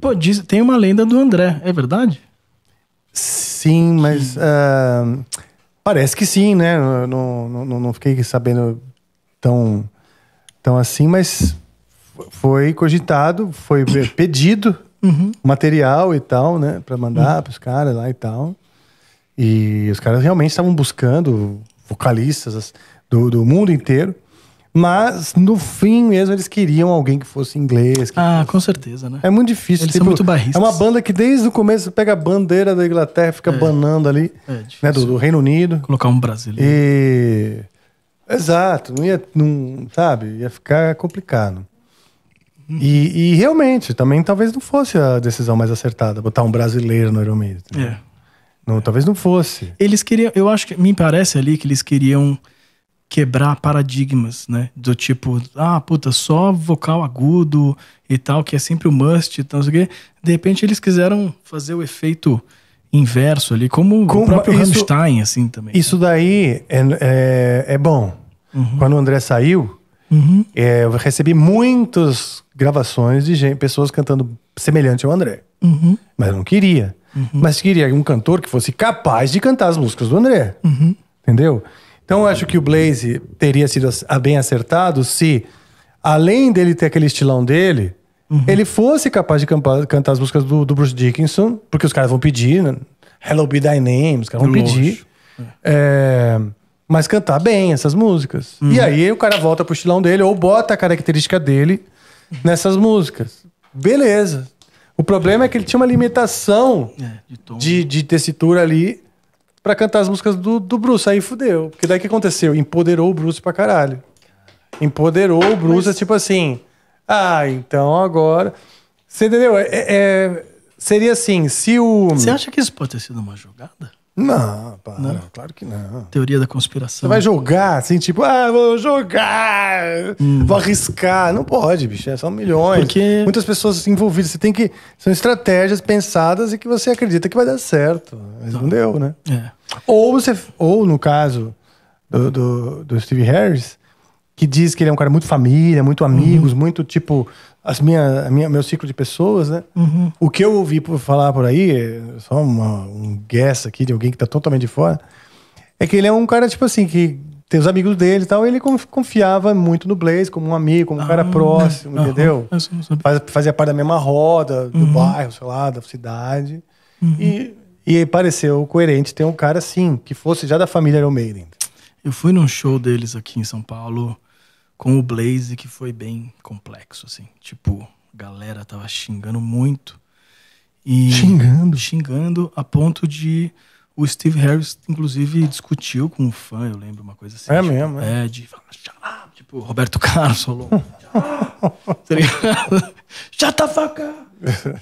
Pô, diz, tem uma lenda do André, é verdade? Sim, mas uh, parece que sim, né? Não, não, não fiquei sabendo tão, tão assim, mas foi cogitado, foi pedido uhum. material e tal, né? Pra mandar uhum. pros caras lá e tal. E os caras realmente estavam buscando vocalistas do, do mundo inteiro. Mas, no fim mesmo, eles queriam alguém que fosse inglês. Que ah, fosse... com certeza, né? É muito difícil. Eles tipo, são muito barristas. É uma banda que desde o começo pega a bandeira da Inglaterra, fica é. banando ali. É né, do, do, Reino Unido. Colocar um brasileiro. E... Exato. Não ia, não, sabe? Ia ficar complicado. Uhum. E, e, realmente, também talvez não fosse a decisão mais acertada, botar um brasileiro no Iron Né? É. Não, talvez não fosse. Eles queriam... Eu acho que... Me parece ali que eles queriam quebrar paradigmas, né? Do tipo, ah, puta, só vocal agudo e tal, que é sempre o must e tal, não sei o quê. De repente eles quiseram fazer o efeito inverso ali, como o próprio isso, Rammstein, assim, também. Isso né? daí é, é, é bom. Uhum. Quando o André saiu, uhum. é, eu recebi muitas gravações de gente, pessoas cantando semelhante ao André. Uhum. Mas eu não queria. Uhum. Mas queria um cantor que fosse capaz de cantar as músicas do André. Uhum. Entendeu? Então eu acho que o Blaze teria sido bem acertado se, além dele ter aquele estilão dele, uhum. ele fosse capaz de campar, cantar as músicas do, do, Bruce Dickinson, porque os caras vão pedir, né? Hello Be Thy Name, os caras vão pedir. É. é, mas cantar bem essas músicas. Uhum. E aí o cara volta pro estilão dele ou bota a característica dele nessas músicas. Beleza. O problema é que ele tinha uma limitação é, de, de, de, tessitura ali para cantar as músicas do, do Bruce. Aí fudeu. Porque daí o que aconteceu? Empoderou o Bruce pra caralho. Empoderou o Bruce, Mas... é tipo assim. Ah, então agora. Você entendeu? É, é, seria assim, se o. Você acha que isso pode ter sido uma jogada? Não, não, claro que não. Teoria da conspiração. Você vai jogar, assim, tipo, ah, vou jogar, hum. vou arriscar. Não pode, bicho, é são milhões. Porque... Muitas pessoas envolvidas, você tem que... São estratégias pensadas e que você acredita que vai dar certo. Mas não, tá. não deu, né? É. Ou você... Ou, no caso do, do, do Steve Harris, que diz que ele é um cara muito família, muito uhum. amigos, uhum. muito tipo as minha, a minha, meu ciclo de pessoas, né? Uhum. O que eu ouvi por falar por aí, só uma, um guess aqui de alguém que tá totalmente de fora, é que ele é um cara tipo assim que tem os amigos dele e tal, e ele confiava muito no Blaze como um amigo, como um ah, cara próximo, né? entendeu? Uhum. Faz, fazia parte da mesma roda, do uhum. bairro, sei lá, da cidade. Uhum. E, e pareceu coerente ter um cara assim, que fosse já da família Iron Eu fui num show deles aqui em São Paulo com o Blaze, que foi bem complexo, assim. Tipo, a galera tava xingando muito. E xingando? Xingando a ponto de... O Steve Harris, inclusive, discutiu com um fã, eu lembro, uma coisa assim. É tipo, mesmo? É, é de falar, tipo, Roberto Carlos falou. Tá Shut the fuck up!